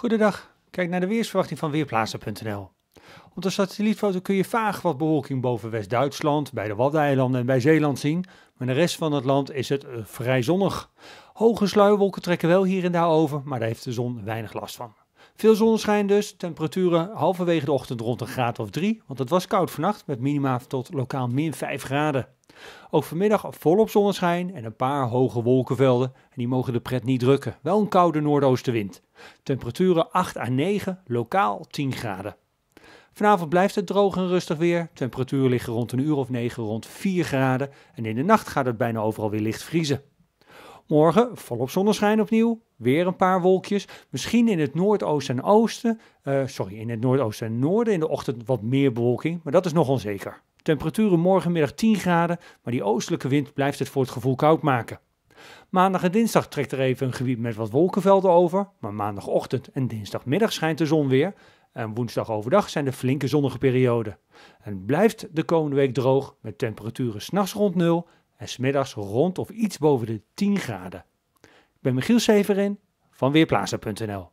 Goedendag, kijk naar de weersverwachting van Weerplaatsen.nl. Op de satellietfoto kun je vaag wat bewolking boven West-Duitsland, bij de Waddeneilanden en bij Zeeland zien, maar in de rest van het land is het eh, vrij zonnig. Hoge sluierwolken trekken wel hier en daar over, maar daar heeft de zon weinig last van. Veel zonneschijn dus, temperaturen halverwege de ochtend rond een graad of 3, want het was koud vannacht met minima tot lokaal min 5 graden. Ook vanmiddag volop zonneschijn en een paar hoge wolkenvelden en die mogen de pret niet drukken, wel een koude noordoostenwind. Temperaturen 8 à 9, lokaal 10 graden. Vanavond blijft het droog en rustig weer. Temperaturen liggen rond een uur of 9 rond 4 graden. En in de nacht gaat het bijna overal weer licht vriezen. Morgen volop zonneschijn opnieuw. Weer een paar wolkjes. Misschien in het noordoosten en oosten. Eh, sorry, in het noordoosten en noorden. In de ochtend wat meer bewolking. Maar dat is nog onzeker. Temperaturen morgenmiddag 10 graden. Maar die oostelijke wind blijft het voor het gevoel koud maken. Maandag en dinsdag trekt er even een gebied met wat wolkenvelden over. Maar maandagochtend en dinsdagmiddag schijnt de zon weer. En woensdag overdag zijn er flinke zonnige perioden. En blijft de komende week droog met temperaturen s'nachts rond nul en smiddags rond of iets boven de 10 graden. Ik ben Michiel Severin van Weerplaza.nl